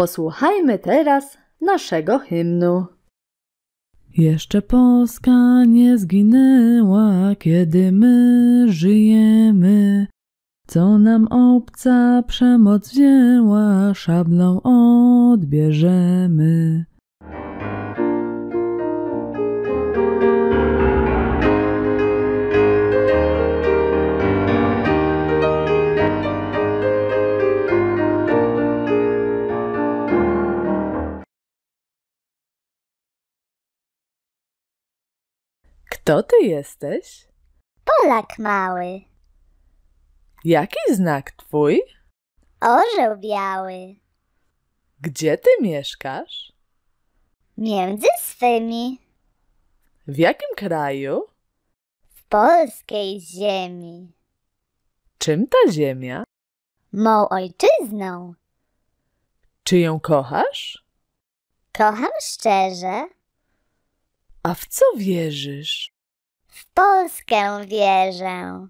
Posłuchajmy teraz naszego hymnu. Jeszcze Polska nie zginęła, kiedy my żyjemy. Co nam obca przemoc wzięła, szablą odbierzemy. Kto ty jesteś? Polak mały. Jaki znak twój? Orzeł biały. Gdzie ty mieszkasz? Między swymi. W jakim kraju? W polskiej ziemi. Czym ta ziemia? Mą ojczyzną. Czy ją kochasz? Kocham szczerze. A w co wierzysz? W Polskę wierzę.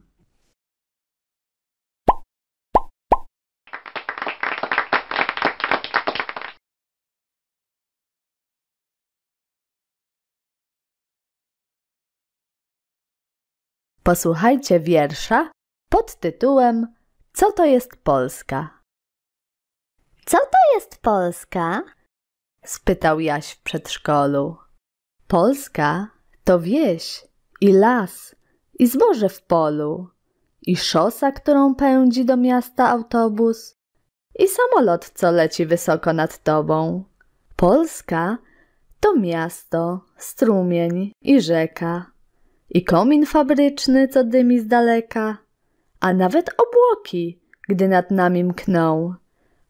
Posłuchajcie wiersza pod tytułem Co to jest Polska? Co to jest Polska? spytał Jaś w przedszkolu. Polska to wieś i las i zboże w polu i szosa, którą pędzi do miasta autobus i samolot, co leci wysoko nad tobą. Polska to miasto, strumień i rzeka i komin fabryczny, co dymi z daleka, a nawet obłoki, gdy nad nami mkną.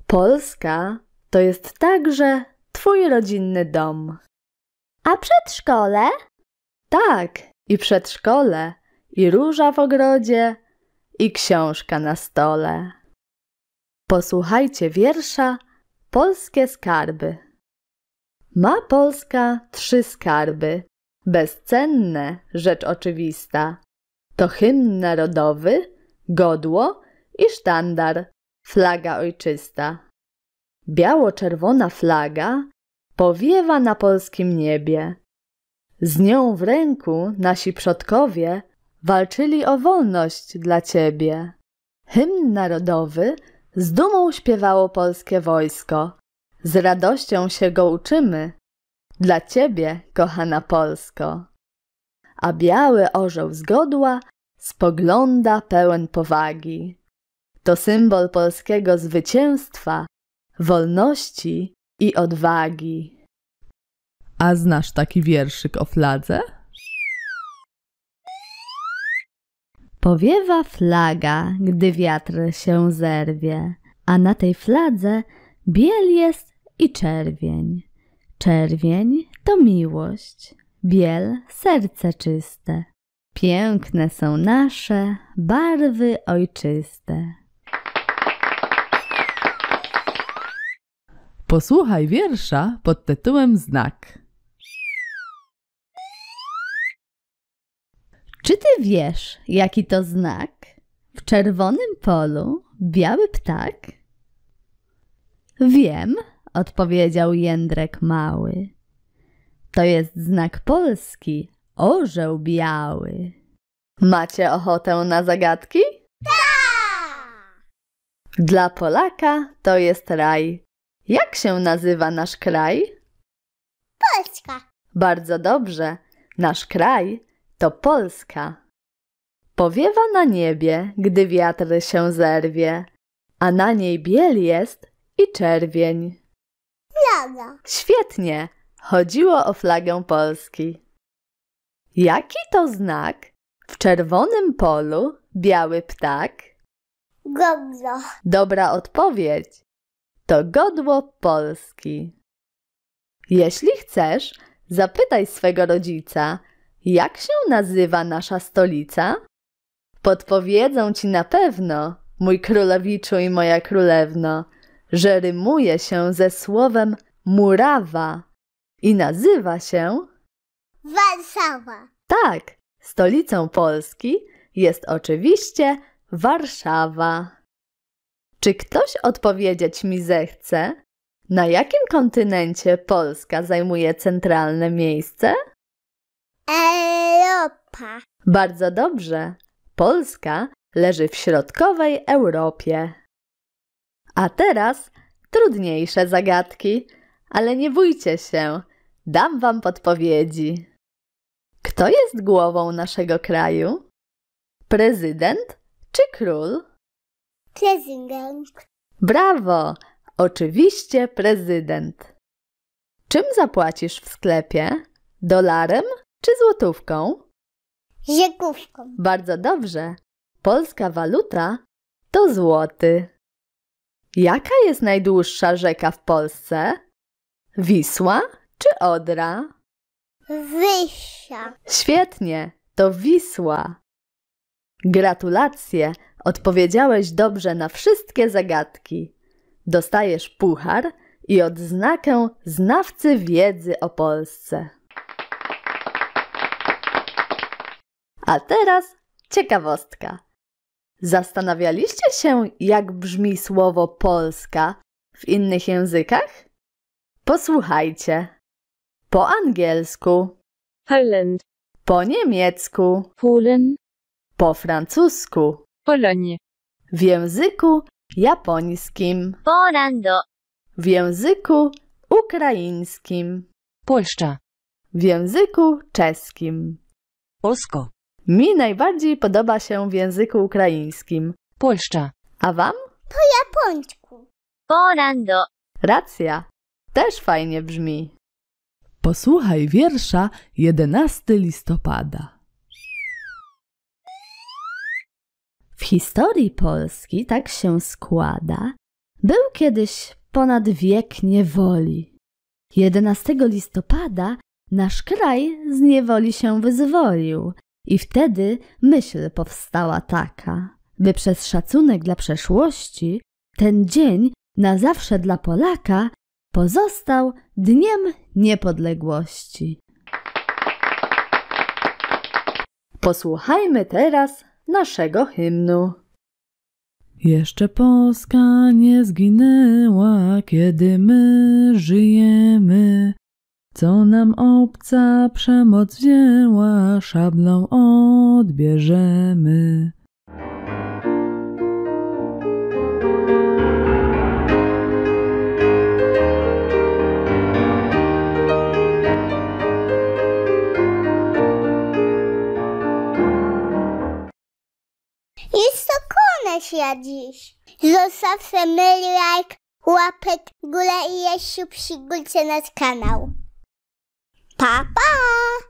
Polska to jest także twój rodzinny dom. A przedszkole? Tak, i przedszkole, i róża w ogrodzie, i książka na stole. Posłuchajcie wiersza Polskie skarby. Ma Polska trzy skarby. Bezcenne, rzecz oczywista. To hymn narodowy, godło i sztandar, flaga ojczysta. Biało-czerwona flaga powiewa na polskim niebie. Z nią w ręku nasi przodkowie walczyli o wolność dla ciebie. Hymn narodowy z dumą śpiewało polskie wojsko. Z radością się go uczymy. Dla ciebie, kochana Polsko. A biały orzeł z godła spogląda pełen powagi. To symbol polskiego zwycięstwa, wolności i odwagi. A znasz taki wierszyk o fladze? Powiewa flaga, gdy wiatr się zerwie, a na tej fladze biel jest i czerwień. Czerwień to miłość, biel serce czyste. Piękne są nasze barwy ojczyste. Posłuchaj wiersza pod tytułem Znak. Czy ty wiesz, jaki to znak? W czerwonym polu biały ptak? Wiem, odpowiedział Jędrek mały. To jest znak polski, orzeł biały. Macie ochotę na zagadki? Tak! Dla Polaka to jest raj. Jak się nazywa nasz kraj? Polska. Bardzo dobrze. Nasz kraj to Polska. Powiewa na niebie, gdy wiatr się zerwie, a na niej biel jest i czerwień. Flaga. Świetnie. Chodziło o flagę Polski. Jaki to znak? W czerwonym polu biały ptak. Gąbno. Dobra odpowiedź to godło Polski. Jeśli chcesz, zapytaj swego rodzica, jak się nazywa nasza stolica? Podpowiedzą ci na pewno, mój królewiczu i moja królewno, że rymuje się ze słowem murawa i nazywa się Warszawa. Tak, stolicą Polski jest oczywiście Warszawa. Czy ktoś odpowiedzieć mi zechce, na jakim kontynencie Polska zajmuje centralne miejsce? Europa. Bardzo dobrze. Polska leży w środkowej Europie. A teraz trudniejsze zagadki, ale nie bójcie się, dam wam podpowiedzi. Kto jest głową naszego kraju? Prezydent czy król? Prezydent. Brawo! Oczywiście prezydent. Czym zapłacisz w sklepie? Dolarem czy złotówką? Rzekówką. Bardzo dobrze. Polska waluta to złoty. Jaka jest najdłuższa rzeka w Polsce? Wisła czy Odra? Wisła. Świetnie, to Wisła. Gratulacje! Odpowiedziałeś dobrze na wszystkie zagadki. Dostajesz puchar i odznakę znawcy wiedzy o Polsce. A teraz ciekawostka. Zastanawialiście się, jak brzmi słowo Polska w innych językach? Posłuchajcie. Po angielsku Poland. Po niemiecku Polen. Po francusku. Pologne. W języku japońskim. Polando. W języku ukraińskim. Polszcza. W języku czeskim. Polsko. Mi najbardziej podoba się w języku ukraińskim. Polszcza. A wam? Po japońsku. Polando. Racja. Też fajnie brzmi. Posłuchaj wiersza 11 listopada. W historii Polski tak się składa, był kiedyś ponad wiek niewoli. 11 listopada nasz kraj z niewoli się wyzwolił i wtedy myśl powstała taka, by przez szacunek dla przeszłości ten dzień na zawsze dla Polaka pozostał Dniem Niepodległości. Posłuchajmy teraz naszego hymnu. Jeszcze Polska nie zginęła, kiedy my żyjemy. Co nam obca przemoc wzięła, szablą odbierzemy. ja dziś. Zostaw family like, łapek w górę i jeszcze przygódźcie nasz kanał. Pa, pa!